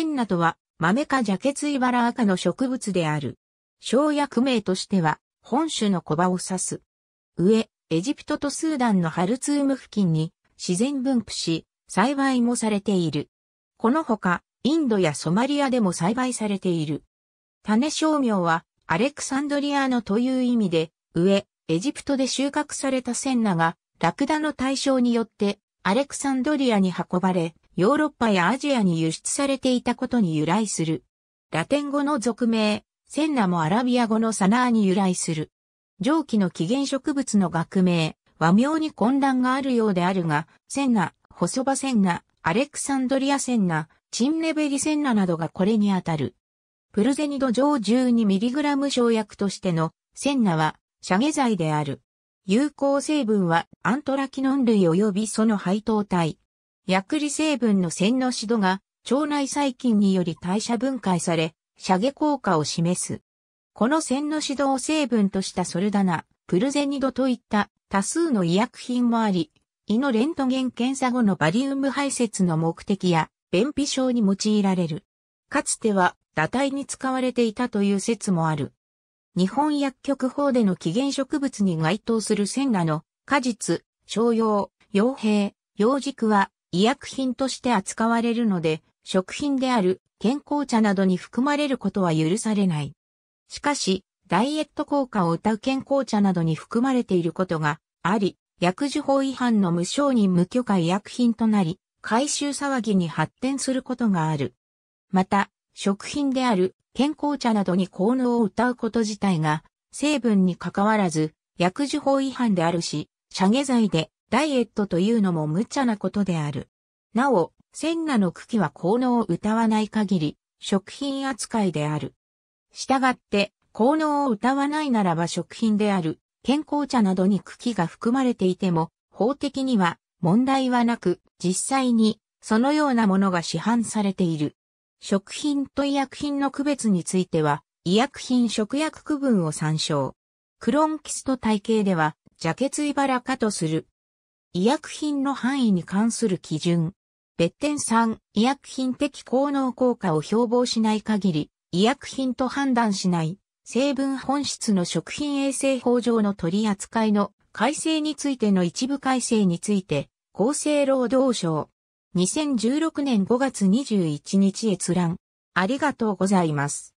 ンナとは、豆かジャケツイバラ赤の植物である。生薬名としては、本種のコバを指す。上、エジプトとスーダンのハルツーム付近に自然分布し、栽培もされている。このほか、インドやソマリアでも栽培されている。種商名は、アレクサンドリアのという意味で、上、エジプトで収穫されたセンナが、ラクダの対象によって、アレクサンドリアに運ばれ、ヨーロッパやアジアに輸出されていたことに由来する。ラテン語の俗名、センナもアラビア語のサナーに由来する。上記の起源植物の学名、和名に混乱があるようであるが、センナ、細葉センナ、アレクサンドリアセンナ、チンレベリセンナなどがこれにあたる。プルゼニド上 12mg 生薬としてのセンナはシャゲ剤である。有効成分はアントラキノン類及びその配当体、薬理成分の線のシドが腸内細菌により代謝分解され、射下効果を示す。この線の指導を成分としたソルダナ、プルゼニドといった多数の医薬品もあり、胃のレントゲン検査後のバリウム排泄の目的や便秘症に用いられる。かつては堕胎に使われていたという説もある。日本薬局法での起源植物に該当する線らの果実、商用、傭兵、洋軸は医薬品として扱われるので、食品である健康茶などに含まれることは許されない。しかし、ダイエット効果を謳う健康茶などに含まれていることがあり、薬事法違反の無承認無許可医薬品となり、回収騒ぎに発展することがある。また、食品である健康茶などに効能を謳うこと自体が、成分に関わらず、薬事法違反であるし、射下剤でダイエットというのも無茶なことである。なお、千那の茎は効能を謳わない限り、食品扱いである。したがって、効能を謳わないならば食品である、健康茶などに茎が含まれていても、法的には問題はなく、実際にそのようなものが市販されている。食品と医薬品の区別については、医薬品食薬区分を参照。クロンキスト体系では、ジャケツイかとする。医薬品の範囲に関する基準。別点3、医薬品的効能効果を標榜しない限り、医薬品と判断しない、成分本質の食品衛生法上の取り扱いの改正についての一部改正について、厚生労働省。2016年5月21日閲覧。ありがとうございます。